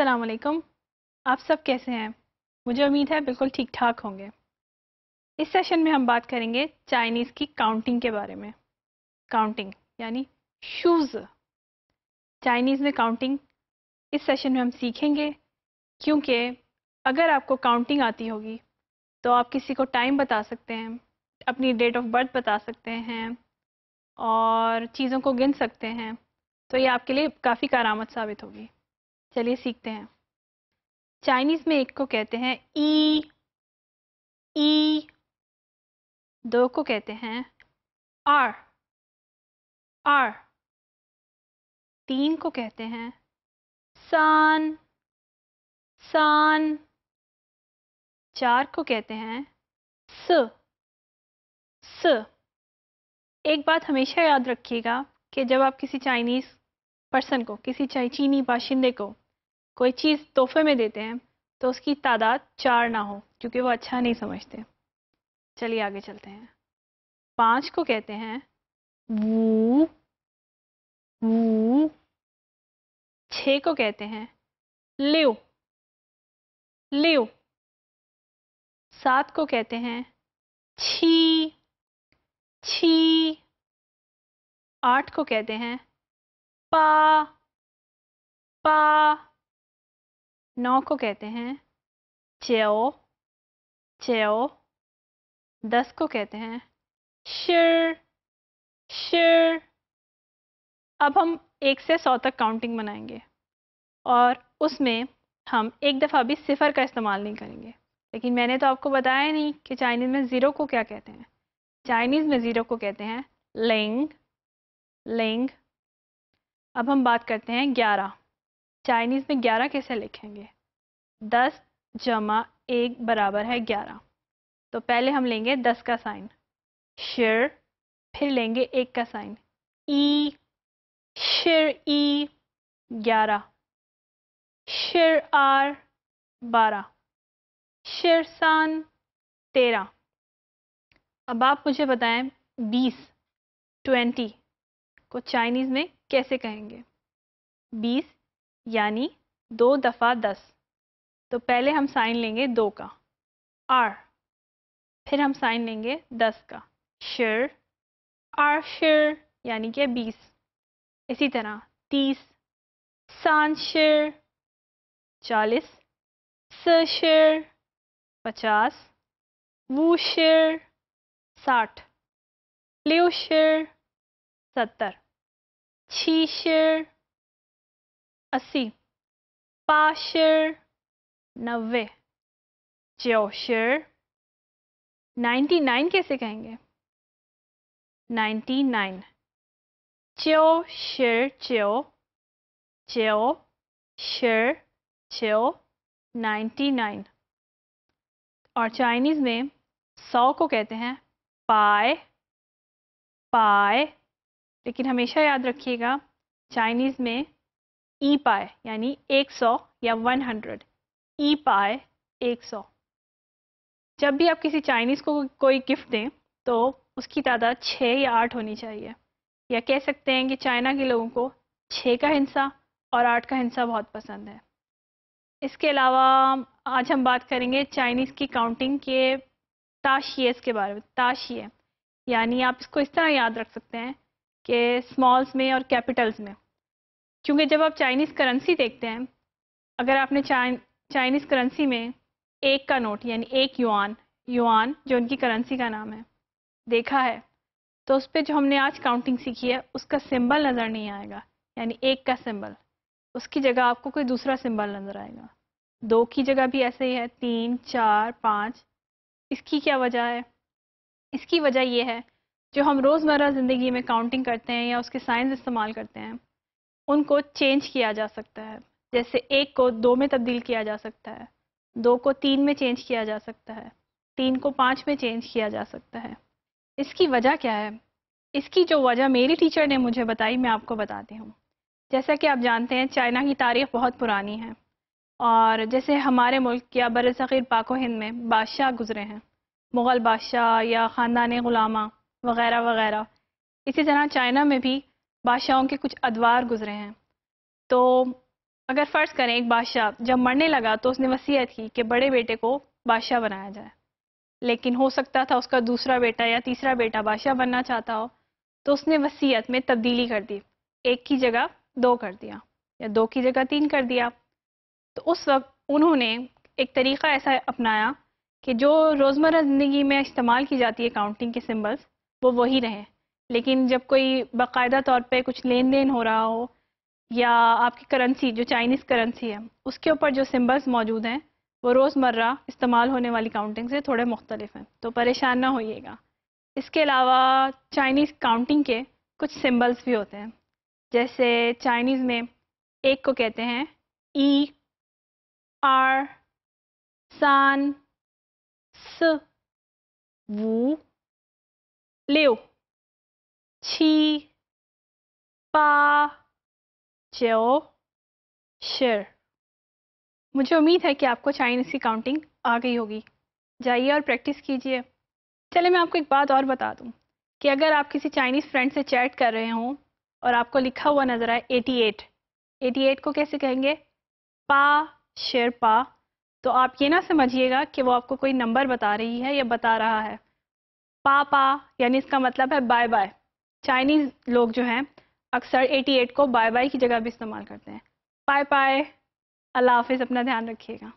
असलकम आप सब कैसे हैं मुझे उम्मीद है बिल्कुल ठीक ठाक होंगे इस सेशन में हम बात करेंगे चाइनीज़ की काउंटिंग के बारे में काउंटिंग यानी शूज़ चाइनीज़ में काउंटिंग इस सेशन में हम सीखेंगे क्योंकि अगर आपको काउंटिंग आती होगी तो आप किसी को टाइम बता सकते हैं अपनी डेट ऑफ बर्थ बता सकते हैं और चीज़ों को गिन सकते हैं तो ये आपके लिए काफ़ी कारामद साबित होगी चलिए सीखते हैं चाइनीज में एक को कहते हैं ई ई दो को कहते हैं आर आर तीन को कहते हैं सान सान चार को कहते हैं स स एक बात हमेशा याद रखिएगा कि जब आप किसी चाइनीज़ पर्सन को किसी चीनी बाशिंदे को कोई चीज़ तोहफे में देते हैं तो उसकी तादाद चार ना हो क्योंकि वो अच्छा नहीं समझते चलिए आगे चलते हैं पाँच को कहते हैं वू वू छ को कहते हैं ले लिव सात को कहते हैं छी छी आठ को कहते हैं पा पा नौ को कहते हैं चेओ चेओ दस को कहते हैं शिर शिर अब हम एक से सौ तक काउंटिंग बनाएंगे और उसमें हम एक दफ़ा भी सिफ़र का इस्तेमाल नहीं करेंगे लेकिन मैंने तो आपको बताया नहीं कि चाइनीज़ में ज़ीरो को क्या कहते हैं चाइनीज़ में ज़ीरो को कहते हैं लेंग लेंग अब हम बात करते हैं ग्यारह चाइनीज़ में ग्यारह कैसे लिखेंगे दस जमा एक बराबर है ग्यारह तो पहले हम लेंगे दस का साइन शेर फिर लेंगे एक का साइन ई शेर ई ग्यारह शेर आर बारह शेर सान तेरह अब आप मुझे बताएं बीस ट्वेंटी को चाइनीज़ में कैसे कहेंगे बीस यानी दो दफ़ा दस तो पहले हम साइन लेंगे दो का आर फिर हम साइन लेंगे दस का शेर आर शेर यानी कि बीस इसी तरह तीस सान शेर चालीस स शेर पचास वो शेर साठ लियो शेर सत्तर छीशर अस्सी पाशर नब्बे चौशर नाइन्टी नाइन कैसे कहेंगे नाइन्टी नाइन च्यो शेर च्यो च्यो शेर च्यो नाइन्टी नाइन और चाइनीज़ में सौ को कहते हैं पाए पाए लेकिन हमेशा याद रखिएगा चाइनीज़ में ई पाए यानी 100 या 100 ई पाए एक जब भी आप किसी चाइनीज़ को कोई गिफ्ट दें तो उसकी तादाद छः या आठ होनी चाहिए या कह सकते हैं कि चाइना के लोगों को छः का हिंसा और आठ का हिंसा बहुत पसंद है इसके अलावा आज हम बात करेंगे चाइनीज़ की काउंटिंग के ताशियस के बारे में ताशिए यानी आप इसको इस तरह याद रख सकते हैं के स्मॉल्स में और कैपिटल्स में क्योंकि जब आप चाइनीज़ करेंसी देखते हैं अगर आपने चाइनीज़ करेंसी में एक का नोट यानी एक युआन युआन जो उनकी करेंसी का नाम है देखा है तो उस पर जो हमने आज काउंटिंग सीखी है उसका सिंबल नज़र नहीं आएगा यानी एक का सिंबल उसकी जगह आपको कोई दूसरा सिंबल नज़र आएगा दो की जगह भी ऐसे ही है तीन चार पाँच इसकी क्या वजह है इसकी वजह यह है जो हम रोज़मर्रा ज़िंदगी में काउंटिंग करते हैं या उसके साइंस इस्तेमाल करते हैं उनको चेंज किया जा सकता है जैसे एक को दो में तब्दील किया जा सकता है दो को तीन में चेंज किया जा सकता है तीन को पाँच में चेंज किया जा सकता है इसकी वजह क्या है इसकी जो वजह मेरी टीचर ने मुझे बताई मैं आपको बताती हूँ जैसा कि आप जानते हैं चाइना की तारीख बहुत पुरानी है और जैसे हमारे मुल्क या बर सग़ीर पाको हिंद में बादशाह गुजरे हैं मुग़ल बादशाह या ख़ानदान ग़ुलामा वगैरह वगैरह इसी तरह चाइना में भी बादशाहों के कुछ अदवार गुजरे हैं तो अगर फ़र्ज़ करें एक बादशाह जब मरने लगा तो उसने वसीयत की कि बड़े बेटे को बादशाह बनाया जाए लेकिन हो सकता था उसका दूसरा बेटा या तीसरा बेटा बादशाह बनना चाहता हो तो उसने वसीयत में तब्दीली कर दी एक की जगह दो कर दिया या दो की जगह तीन कर दिया तो उस वक्त उन्होंने एक तरीक़ा ऐसा अपनाया कि जो रोज़मर्रा ज़िंदगी में इस्तेमाल की जाती है काउंटिंग के सिम्बल्स वो वही रहें लेकिन जब कोई बाकायदा तौर पे कुछ लेन देन हो रहा हो या आपकी करेंसी जो चाइनीज़ करेंसी है उसके ऊपर जो सिम्बल्स मौजूद हैं वो रोज़मर्रा इस्तेमाल होने वाली काउंटिंग से थोड़े मुख्तलिफ हैं तो परेशान ना होइएगा इसके अलावा चाइनीज़ काउंटिंग के कुछ सिम्बल्स भी होते हैं जैसे चाइनीज़ में एक को कहते हैं ई आर सान स वू 六、七、八、九、十。मुझे मुझे उम्मीद है कि आपको चाइनीज़ की काउंटिंग आ गई होगी जाइए और प्रैक्टिस कीजिए चले मैं आपको एक बात और बता दूं कि अगर आप किसी चाइनीज़ फ्रेंड से चैट कर रहे हों और आपको लिखा हुआ नज़र आए 88 88 को कैसे कहेंगे पा शेर पा तो आप ये ना समझिएगा कि वो आपको कोई नंबर बता रही है या बता रहा है पा पा यानी इसका मतलब है बाय बाय चाइनीज लोग जो हैं अक्सर 88 को बाय बाय की जगह भी इस्तेमाल करते हैं बाय बाय अल्लाह हाफिज़ अपना ध्यान रखिएगा